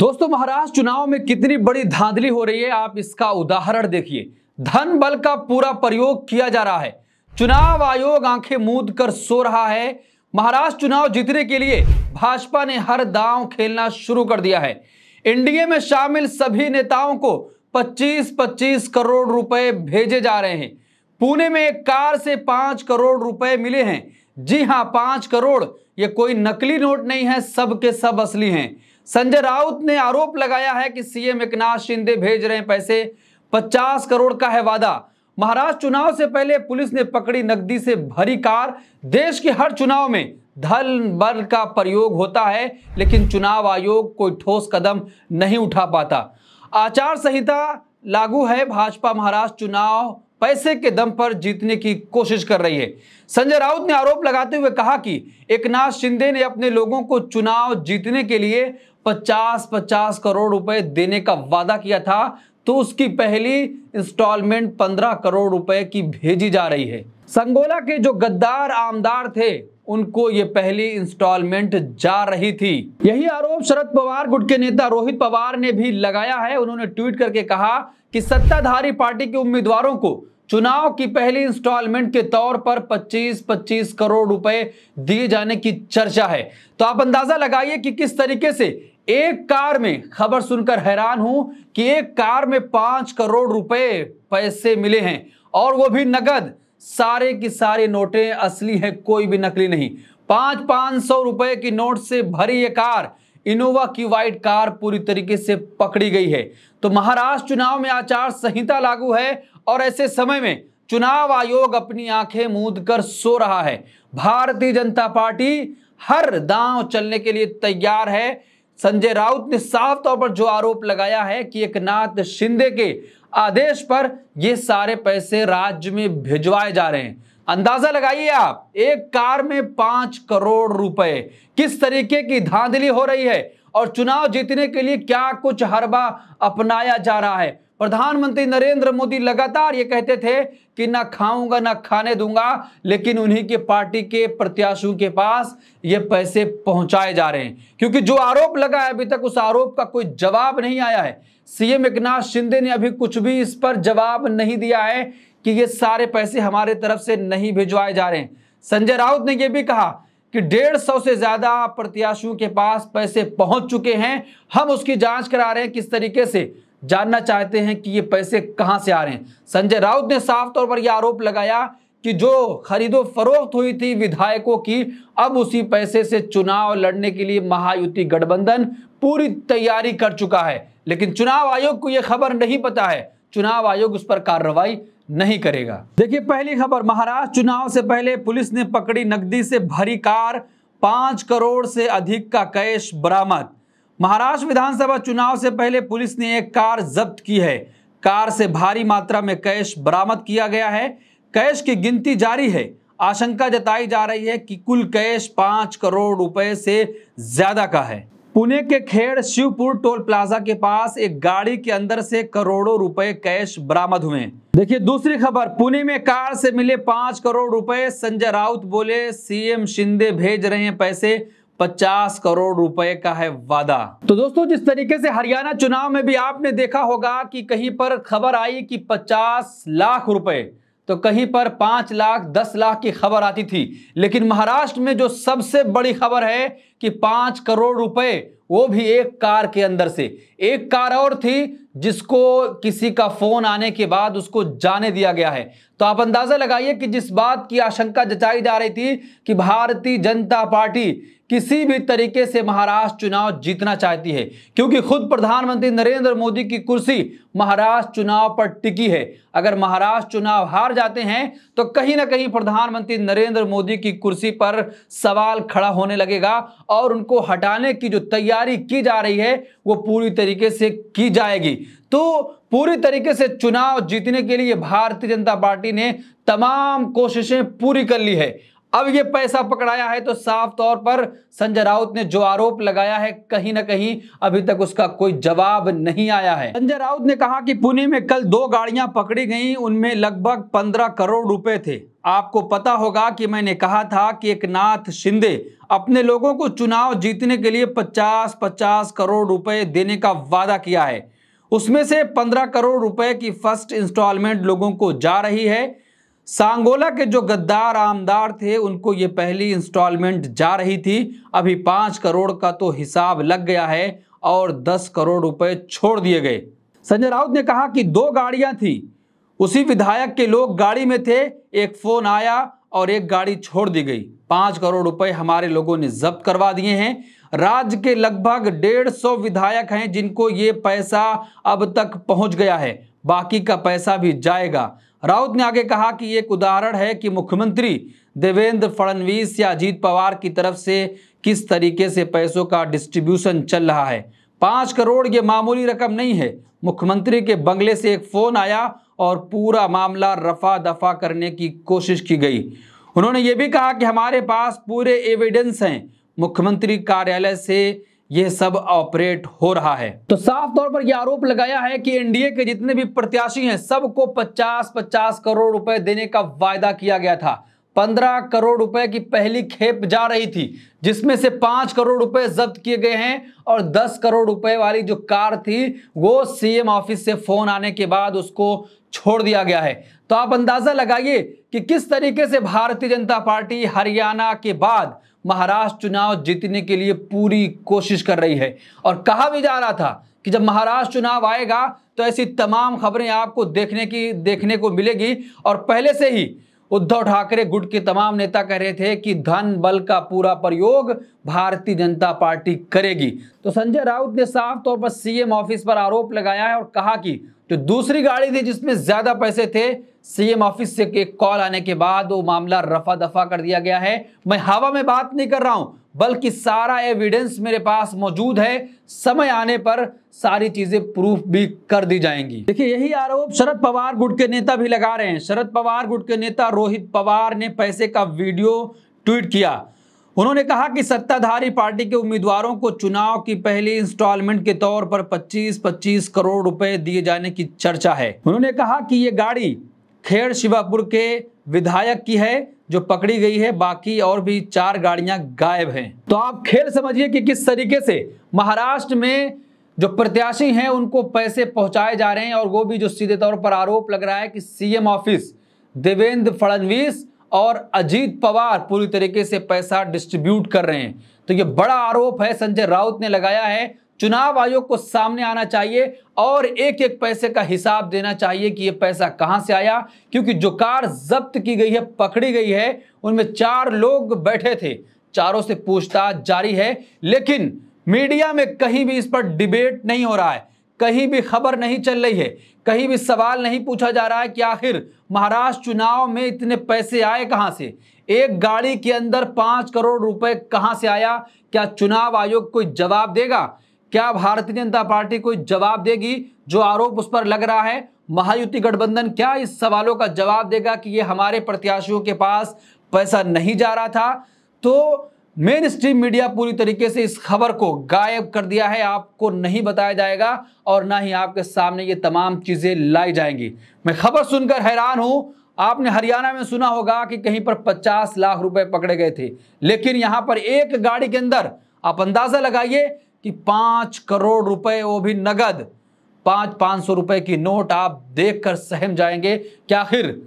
दोस्तों महाराष्ट्र चुनाव में कितनी बड़ी धांधली हो रही है आप इसका उदाहरण देखिए धन बल का पूरा प्रयोग किया जा रहा है चुनाव आयोग आंखें मूंद कर सो रहा है महाराष्ट्र चुनाव जीतने के लिए भाजपा ने हर दांव खेलना शुरू कर दिया है एनडीए में शामिल सभी नेताओं को 25-25 करोड़ रुपए भेजे जा रहे हैं पुणे में एक कार से पांच करोड़ रुपए मिले हैं जी हाँ पांच करोड़ ये कोई नकली नोट नहीं है सब के सब असली हैं संजय राउत ने आरोप लगाया है कि सीएम एकनाथ शिंदे भेज रहे पैसे 50 करोड़ का है वादा महाराष्ट्र चुनाव से पहले पुलिस ने पकड़ी नकदी से भरी कार देश के हर चुनाव में धन बल का प्रयोग होता है लेकिन चुनाव आयोग कोई ठोस कदम नहीं उठा पाता आचार संहिता लागू है भाजपा महाराष्ट्र चुनाव पैसे के दम पर जीतने की कोशिश कर रही है संजय राउत ने आरोप लगाते हुए कहा कि एकनाथ शिंदे ने अपने लोगों को चुनाव जीतने के लिए 50-50 करोड़ रुपए देने का वादा किया था तो उसकी पहली इंस्टॉलमेंट 15 करोड़ रुपए की भेजी जा रही है संगोला के जो गद्दार आमदार थे उनको ये पहली इंस्टॉलमेंट जा रही थी यही आरोप शरद पवार गुट के नेता रोहित पवार ने भी लगाया है उन्होंने ट्वीट करके कहा कि सत्ताधारी पार्टी के उम्मीदवारों को चुनाव की पहली इंस्टॉलमेंट के तौर पर 25-25 करोड़ रुपए दिए जाने की चर्चा है तो आप अंदाजा लगाइए कि किस तरीके से एक कार में खबर सुनकर हैरान हूं कि एक कार में पांच करोड़ रुपए पैसे मिले हैं और वो भी नगद सारे की सारी नोटें असली हैं कोई भी नकली नहीं पांच पांच सौ रुपए की नोट से भरी ये कार इनोवा की वाइट कार पूरी तरीके से पकड़ी गई है तो महाराष्ट्र चुनाव में आचार संहिता लागू है और ऐसे समय में चुनाव आयोग अपनी आंखें मूंद कर सो रहा है भारतीय जनता पार्टी हर दांव चलने के लिए तैयार है संजय राउत ने साफ तौर पर जो आरोप लगाया है कि नाथ शिंदे के आदेश पर ये सारे पैसे राज्य में भिजवाए जा रहे हैं अंदाजा लगाइए आप एक कार में पांच करोड़ रुपए किस तरीके की धांधली हो रही है और चुनाव जीतने के लिए क्या कुछ हरबा अपनाया जा रहा है प्रधानमंत्री नरेंद्र मोदी लगातार ये कहते थे कि ना खाऊंगा ना खाने दूंगा लेकिन उन्हीं के पार्टी के प्रत्याशियों के पास ये पैसे पहुंचाए जा रहे हैं क्योंकि जो आरोप लगा है अभी तक उस आरोप का कोई जवाब नहीं आया है सीएम एकनाथ शिंदे ने अभी कुछ भी इस पर जवाब नहीं दिया है कि ये सारे पैसे हमारे तरफ से नहीं भिजवाए जा रहे हैं संजय राउत ने यह भी कहा कि डेढ़ सौ से ज्यादा प्रत्याशियों के पास पैसे पहुंच चुके हैं हम उसकी जांच करा रहे हैं किस तरीके से जानना चाहते हैं कि ये पैसे कहां से आ रहे हैं संजय राउत ने साफ तौर पर यह आरोप लगाया कि जो खरीदो फरोख्त हुई थी विधायकों की अब उसी पैसे से चुनाव लड़ने के लिए महायुति गठबंधन पूरी तैयारी कर चुका है लेकिन चुनाव आयोग को यह खबर नहीं पता है चुनाव आयोग उस पर कार्रवाई नहीं करेगा देखिए पहली खबर महाराष्ट्र चुनाव से पहले पुलिस ने पकड़ी नकदी से भरी कार पांच करोड़ से अधिक का कैश बरामद महाराष्ट्र विधानसभा चुनाव से पहले पुलिस ने एक कार जब्त की है कार से भारी मात्रा में कैश बरामद किया गया है कैश की गिनती जारी है आशंका जताई जा रही है कि कुल कैश पांच करोड़ रुपए से ज्यादा का है पुणे के खेड़ शिवपुर टोल प्लाजा के पास एक गाड़ी के अंदर से करोड़ों रुपए कैश बरामद हुए देखिए दूसरी खबर पुणे में कार से मिले पांच करोड़ रुपए संजय राउत बोले सीएम शिंदे भेज रहे हैं पैसे पचास करोड़ रुपए का है वादा तो दोस्तों जिस तरीके से हरियाणा चुनाव में भी आपने देखा होगा कि कहीं पर खबर आई कि पचास लाख रुपए तो कहीं पर पांच लाख दस लाख की खबर आती थी लेकिन महाराष्ट्र में जो सबसे बड़ी खबर है कि पांच करोड़ रुपए वो भी एक कार के अंदर से एक कार और थी जिसको किसी का फोन आने के बाद उसको जाने दिया गया है तो आप अंदाजा लगाइए कि जिस बात की आशंका जताई जा रही थी कि भारतीय जनता पार्टी किसी भी तरीके से महाराष्ट्र चुनाव जीतना चाहती है क्योंकि खुद प्रधानमंत्री नरेंद्र मोदी की कुर्सी महाराष्ट्र चुनाव पर टिकी है अगर महाराष्ट्र चुनाव हार जाते हैं तो कहीं ना कहीं प्रधानमंत्री नरेंद्र मोदी की कुर्सी पर सवाल खड़ा होने लगेगा और उनको हटाने की जो तैयारी की जा रही है वो पूरी तरीके तरीके से की जाएगी तो पूरी तरीके से चुनाव जीतने के लिए भारतीय जनता पार्टी ने तमाम कोशिशें पूरी कर ली है अब ये पैसा पकड़ाया है तो साफ तौर पर संजय राउत ने जो आरोप लगाया है कहीं ना कहीं अभी तक उसका कोई जवाब नहीं आया है संजय राउत ने कहा कि पुणे में कल दो गाड़ियां पकड़ी गईं उनमें लगभग पंद्रह करोड़ रुपए थे आपको पता होगा कि मैंने कहा था कि एक नाथ शिंदे अपने लोगों को चुनाव जीतने के लिए 50-50 करोड़ रुपए देने का वादा किया है उसमें से 15 करोड़ रुपए की फर्स्ट इंस्टॉलमेंट लोगों को जा रही है सांगोला के जो गद्दार आमदार थे उनको ये पहली इंस्टॉलमेंट जा रही थी अभी पाँच करोड़ का तो हिसाब लग गया है और दस करोड़ रुपए छोड़ दिए गए संजय राउत ने कहा कि दो गाड़ियां थी उसी विधायक के लोग गाड़ी में थे एक फोन आया और एक गाड़ी छोड़ दी गई पांच करोड़ रुपए हमारे लोगों ने जब्त करवा दिए हैं राज्य के लगभग डेढ़ सौ विधायक हैं जिनको ये पैसा अब तक पहुंच गया है बाकी का पैसा भी जाएगा राउत ने आगे कहा कि एक उदाहरण है कि मुख्यमंत्री देवेंद्र फडणवीस या अजीत पवार की तरफ से किस तरीके से पैसों का डिस्ट्रीब्यूशन चल रहा है पांच करोड़ ये मामूली रकम नहीं है मुख्यमंत्री के बंगले से एक फ़ोन आया और पूरा मामला रफा दफा करने की कोशिश की गई उन्होंने ये भी कहा कि हमारे पास पूरे एविडेंस हैं मुख्यमंत्री कार्यालय से यह सब ऑपरेट हो रहा है तो साफ तौर पर यह आरोप लगाया है कि एनडीए के जितने भी प्रत्याशी हैं सबको 50-50 करोड़ रुपए देने का वायदा किया गया था 15 करोड़ रुपए की पहली खेप जा रही थी जिसमें से 5 करोड़ रुपए जब्त किए गए हैं और 10 करोड़ रुपए वाली जो कार थी वो सीएम ऑफिस से फोन आने के बाद उसको छोड़ दिया गया है तो आप अंदाजा लगाइए कि किस तरीके से भारतीय जनता पार्टी हरियाणा के बाद महाराष्ट्र चुनाव जीतने के लिए पूरी कोशिश कर रही है और कहा भी जा रहा था कि जब महाराष्ट्र चुनाव आएगा तो ऐसी तमाम खबरें आपको देखने की देखने को मिलेगी और पहले से ही उद्धव ठाकरे गुट के तमाम नेता कह रहे थे कि धन बल का पूरा प्रयोग भारतीय जनता पार्टी करेगी तो संजय राउत ने साफ तौर पर सीएम ऑफिस पर आरोप लगाया है और कहा कि जो दूसरी गाड़ी थी जिसमें ज्यादा पैसे थे सीएम ऑफिस से एक कॉल आने के बाद वो मामला रफा दफा कर दिया गया है मैं हवा में बात नहीं कर रहा हूं बल्कि सारा एविडेंस मेरे पास मौजूद है समय आने पर सारी चीजें प्रूफ भी कर दी जाएंगी देखिए यही आरोप शरद पवार गुट के नेता भी लगा रहे हैं शरद पवार गुट के नेता रोहित पवार ने पैसे का वीडियो ट्वीट किया उन्होंने कहा कि सत्ताधारी पार्टी के उम्मीदवारों को चुनाव की पहली इंस्टॉलमेंट के तौर पर 25-25 करोड़ रुपए दिए जाने की चर्चा है उन्होंने कहा कि ये गाड़ी खेड़ शिवापुर के विधायक की है जो पकड़ी गई है बाकी और भी चार गाड़ियां गायब हैं तो आप खेल समझिए कि किस तरीके से महाराष्ट्र में जो प्रत्याशी हैं उनको पैसे पहुंचाए जा रहे हैं और वो भी जो सीधे तौर पर आरोप लग रहा है कि सीएम ऑफिस देवेंद्र फडणवीस और अजीत पवार पूरी तरीके से पैसा डिस्ट्रीब्यूट कर रहे हैं तो ये बड़ा आरोप है संजय राउत ने लगाया है चुनाव आयोग को सामने आना चाहिए और एक एक पैसे का हिसाब देना चाहिए कि ये पैसा कहाँ से आया क्योंकि जो कार जब्त की गई है पकड़ी गई है उनमें चार लोग बैठे थे चारों से पूछताछ जारी है लेकिन मीडिया में कहीं भी इस पर डिबेट नहीं हो रहा है कहीं भी खबर नहीं चल रही है कहीं भी सवाल नहीं पूछा जा रहा है कि आखिर महाराष्ट्र चुनाव में इतने पैसे आए कहाँ से एक गाड़ी के अंदर पाँच करोड़ रुपए कहाँ से आया क्या चुनाव आयोग कोई जवाब देगा क्या भारतीय जनता पार्टी कोई जवाब देगी जो आरोप उस पर लग रहा है महायुति गठबंधन क्या इस सवालों का जवाब देगा कि ये हमारे प्रत्याशियों के पास पैसा नहीं जा रहा था तो मेन स्ट्रीम मीडिया पूरी तरीके से इस खबर को गायब कर दिया है आपको नहीं बताया जाएगा और ना ही आपके सामने ये तमाम चीज़ें लाई जाएंगी मैं खबर सुनकर हैरान हूं आपने हरियाणा में सुना होगा कि कहीं पर 50 लाख रुपए पकड़े गए थे लेकिन यहां पर एक गाड़ी के अंदर आप अंदाज़ा लगाइए कि पाँच करोड़ रुपए वो भी नगद पाँच पाँच सौ रुपये की नोट आप देख कर सहम जाएंगे कि आखिर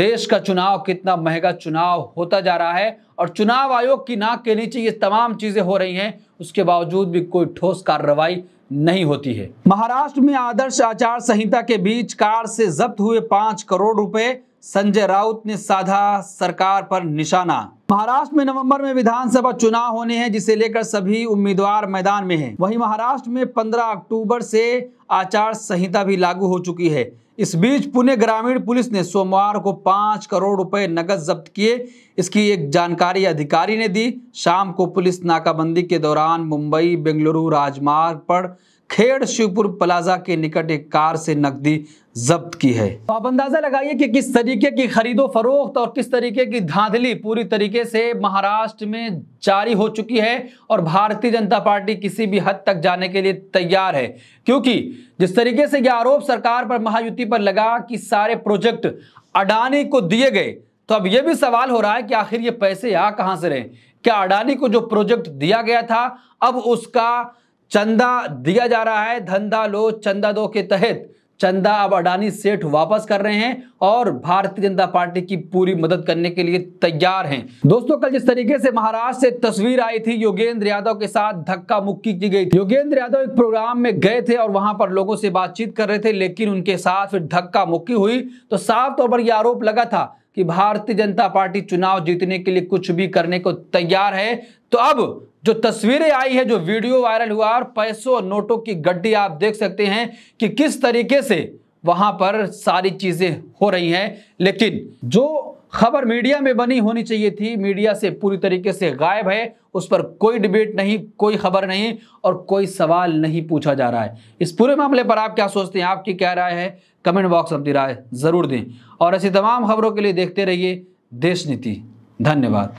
देश का चुनाव कितना महंगा चुनाव होता जा रहा है और चुनाव आयोग की नाक के नीचे ये तमाम चीज़ें हो रही हैं उसके बावजूद भी कोई ठोस कार्रवाई नहीं होती है महाराष्ट्र में आदर्श आचार संहिता के बीच कार से जब्त हुए पाँच करोड़ रुपए संजय राउत ने साधा सरकार पर निशाना महाराष्ट्र में नवंबर में विधानसभा चुनाव होने हैं जिसे लेकर सभी उम्मीदवार मैदान में हैं। वहीं महाराष्ट्र में 15 अक्टूबर से आचार संहिता भी लागू हो चुकी है इस बीच पुणे ग्रामीण पुलिस ने सोमवार को पांच करोड़ रुपए नकद जब्त किए इसकी एक जानकारी अधिकारी ने दी शाम को पुलिस नाकाबंदी के दौरान मुंबई बेंगलुरु राजमार्ग पर खेड़ शिवपुर प्लाजा के निकट एक कार से नकदी जब्त की है तो आप अंदाजा लगाइए कि किस तरीके की खरीदो फरोख्त और किस तरीके की धांधली पूरी तरीके से महाराष्ट्र में जारी हो चुकी है और भारतीय जनता पार्टी किसी भी हद तक जाने के लिए तैयार है क्योंकि जिस तरीके से यह आरोप सरकार पर महायुति पर लगा कि सारे प्रोजेक्ट अडानी को दिए गए तो अब यह भी सवाल हो रहा है कि आखिर ये पैसे आ कहां से रहे क्या अडानी को जो प्रोजेक्ट दिया गया था अब उसका चंदा दिया जा रहा है धंधा लो चंदा दो के तहत चंदा अब अडानी सेठ वापस कर रहे हैं और भारतीय जनता पार्टी की पूरी मदद करने के लिए तैयार हैं दोस्तों कल जिस तरीके से महाराष्ट्र से तस्वीर आई थी योगेंद्र यादव के साथ धक्का मुक्की की गई थी योगेंद्र यादव एक प्रोग्राम में गए थे और वहां पर लोगों से बातचीत कर रहे थे लेकिन उनके साथ फिर धक्का मुक्की हुई तो साफ तौर पर यह आरोप लगा था कि भारतीय जनता पार्टी चुनाव जीतने के लिए कुछ भी करने को तैयार है तो अब जो तस्वीरें आई है जो वीडियो वायरल हुआ और पैसों नोटों की गड्डी आप देख सकते हैं कि किस तरीके से वहां पर सारी चीजें हो रही हैं लेकिन जो खबर मीडिया में बनी होनी चाहिए थी मीडिया से पूरी तरीके से गायब है उस पर कोई डिबेट नहीं कोई खबर नहीं और कोई सवाल नहीं पूछा जा रहा है इस पूरे मामले पर आप क्या सोचते हैं आपकी क्या राय है कमेंट बॉक्स अपनी राय ज़रूर दें और ऐसी तमाम खबरों के लिए देखते रहिए देश नीति धन्यवाद